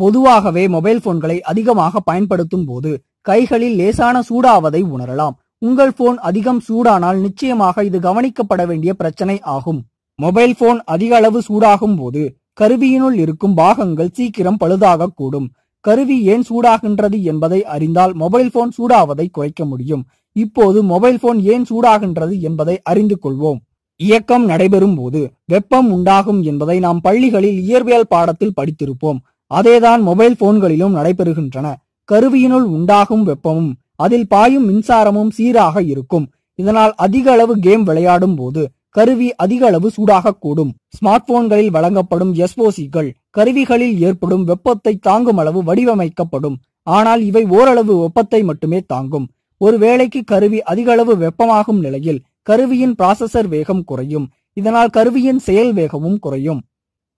பொதுவாகவே மொபைல் போன்களை அதிகமாக பயன்படுத்தும் போது கைகளில் லேசான சூடாவதை உணரலாம் உங்கள் போன் அதிகம் சூடானால் நிச்சயமாக இது கவனிக்கப்பட வேண்டிய பிரச்சனை ஆகும் மொபைல் போன் அதிக அளவு சூடாகும் போது கருவியினுள் இருக்கும் பாகங்கள் சீக்கிரம் பழுதாக கூடும் கருவி ஏன் சூடாகின்றது என்பதை அறிந்தால் மொபைல் போன் சூடாவதை குறைக்க முடியும் இப்போது மொபைல் போன் ஏன் சூடாகின்றது என்பதை அறிந்து கொள்வோம் இயக்கம் நடைபெறும் போது வெப்பம் உண்டாகும் என்பதை நாம் பள்ளிகளில் இயற்பியல் பாடத்தில் படித்திருப்போம் அதேதான் மொபைல் போன்களிலும் நடைபெறுகின்றன கருவியினுள் உண்டாகும் வெப்பமும் அதில் பாயும் மின்சாரமும் சீராக இருக்கும் இதனால் அதிக அளவு கேம் விளையாடும் போது கருவி அதிக அளவு சூடாக கூடும் ஸ்மார்ட் போன்களில் வழங்கப்படும் எஸ்போசிகள் கருவிகளில் ஏற்படும் வெப்பத்தை தாங்கும் அளவு வடிவமைக்கப்படும் ஆனால் இவை ஓரளவு வெப்பத்தை மட்டுமே தாங்கும் ஒரு வேளைக்கு கருவி அதிக அளவு வெப்பமாகும் நிலையில் கருவியின் பிராசசர் வேகம் குறையும் இதனால் கருவியின் செயல் வேகமும் குறையும்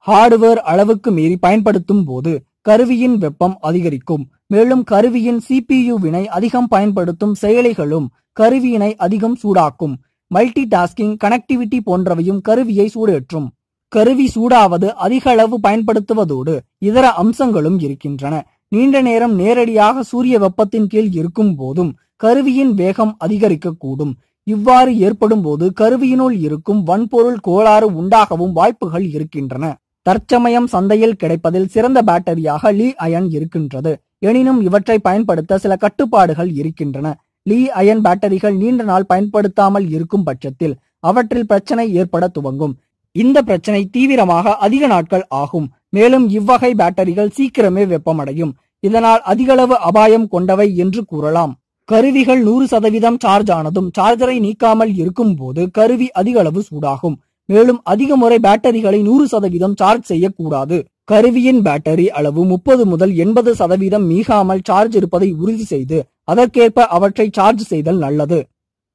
ஹார்டுவேர் அளவுக்கு மீறி பயன்படுத்தும் போது கருவியின் வெப்பம் அதிகரிக்கும் மேலும் கருவியின் சிபியுவினை அதிகம் பயன்படுத்தும் செயலிகளும் கருவியினை அதிகம் சூடாக்கும் மல்டி டாஸ்கிங் கனெக்டிவிட்டி போன்றவையும் கருவியை சூடேற்றும் கருவி சூடாவது அதிக அளவு பயன்படுத்துவதோடு இதர அம்சங்களும் இருக்கின்றன நீண்ட நேரம் நேரடியாக சூரிய வெப்பத்தின் கீழ் இருக்கும் போதும் கருவியின் வேகம் அதிகரிக்கக்கூடும் இவ்வாறு ஏற்படும் போது கருவியினுள் இருக்கும் வன்பொருள் கோளாறு உண்டாகவும் வாய்ப்புகள் இருக்கின்றன தற்சமயம் சந்தையில் கிடைப்பதில் சிறந்த பேட்டரியாக லீ அயன் இருக்கின்றது எனினும் இவற்றை பயன்படுத்த சில கட்டுப்பாடுகள் இருக்கின்றன லீ அயன் பேட்டரிகள் நீண்ட நாள் பயன்படுத்தாமல் இருக்கும் பட்சத்தில் அவற்றில் பிரச்சனை ஏற்பட துவங்கும் இந்த பிரச்சனை தீவிரமாக அதிக நாட்கள் ஆகும் மேலும் இவ்வகை பேட்டரிகள் சீக்கிரமே வெப்பமடையும் இதனால் அதிகளவு அபாயம் கொண்டவை என்று கூறலாம் கருவிகள் நூறு சதவீதம் சார்ஜ் ஆனதும் சார்ஜரை நீக்காமல் இருக்கும் போது கருவி அதிகளவு சூடாகும் மேலும் அதிக முறை பேட்டரிகளை நூறு சதவீதம் சார்ஜ் செய்யக்கூடாது கருவியின் பேட்டரி அளவு முப்பது முதல் எண்பது சதவீதம் மீகாமல் சார்ஜ் இருப்பதை உறுதி செய்து அதற்கேற்ப அவற்றை சார்ஜ் செய்தல் நல்லது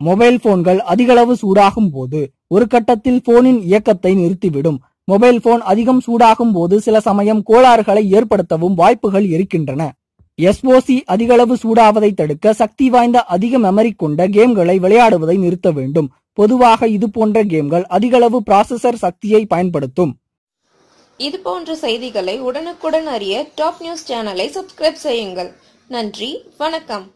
மொபைல் போன்கள் அதிகளவு சூடாகும் போது ஒரு கட்டத்தில் போனின் இயக்கத்தை நிறுத்திவிடும் மொபைல் போன் அதிகம் சூடாகும் போது சில சமயம் கோளாறுகளை ஏற்படுத்தவும் வாய்ப்புகள் இருக்கின்றன எஸ்ஓசி அதிகளவு சூடாவதை தடுக்க சக்தி வாய்ந்த அதிக மெமரி கொண்ட கேம்களை விளையாடுவதை நிறுத்த வேண்டும் பொதுவாக இது போன்ற கேம்கள் அதிகளவு ப்ராசஸர் சக்தியை பயன்படுத்தும் இது போன்ற செய்திகளை உடனுக்குடன் அறிய டாப் நியூஸ் சேனலை சப்ஸ்கிரைப் செய்யுங்கள் நன்றி வணக்கம்